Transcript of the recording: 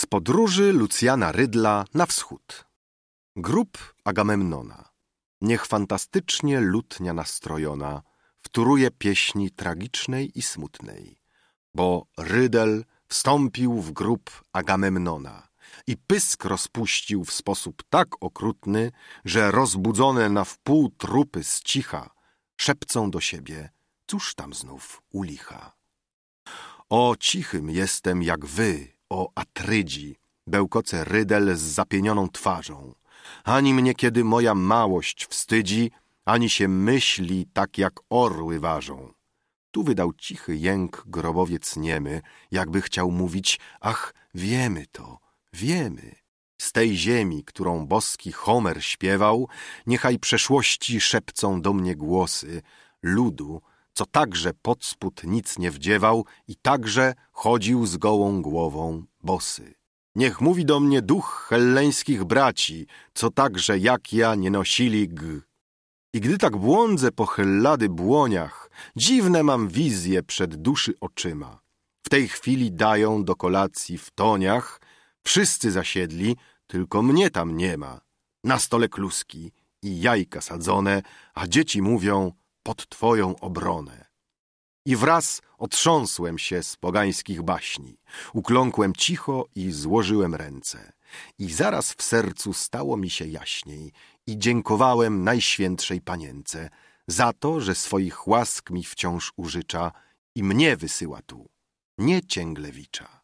Z podróży Lucjana Rydla na wschód. Grób Agamemnona. Niech fantastycznie lutnia nastrojona wtóruje pieśni tragicznej i smutnej, bo Rydel wstąpił w grób Agamemnona i pysk rozpuścił w sposób tak okrutny, że rozbudzone na wpół trupy z cicha szepcą do siebie, cóż tam znów u licha. O cichym jestem jak wy, o Atrydzi, bełkoce rydel z zapienioną twarzą. Ani mnie kiedy moja małość wstydzi, ani się myśli tak jak orły ważą. Tu wydał cichy jęk grobowiec niemy, jakby chciał mówić, ach, wiemy to, wiemy. Z tej ziemi, którą boski Homer śpiewał, niechaj przeszłości szepcą do mnie głosy, ludu, co także pod spód nic nie wdziewał i także chodził z gołą głową bosy. Niech mówi do mnie duch helleńskich braci, co także jak ja nie nosili g. I gdy tak błądzę po hellady błoniach, dziwne mam wizje przed duszy oczyma. W tej chwili dają do kolacji w toniach, wszyscy zasiedli, tylko mnie tam nie ma. Na stole kluski i jajka sadzone, a dzieci mówią pod Twoją obronę. I wraz otrząsłem się z pogańskich baśni, ukląkłem cicho i złożyłem ręce. I zaraz w sercu stało mi się jaśniej i dziękowałem Najświętszej Panience za to, że swoich łask mi wciąż użycza i mnie wysyła tu, nie Cięglewicza.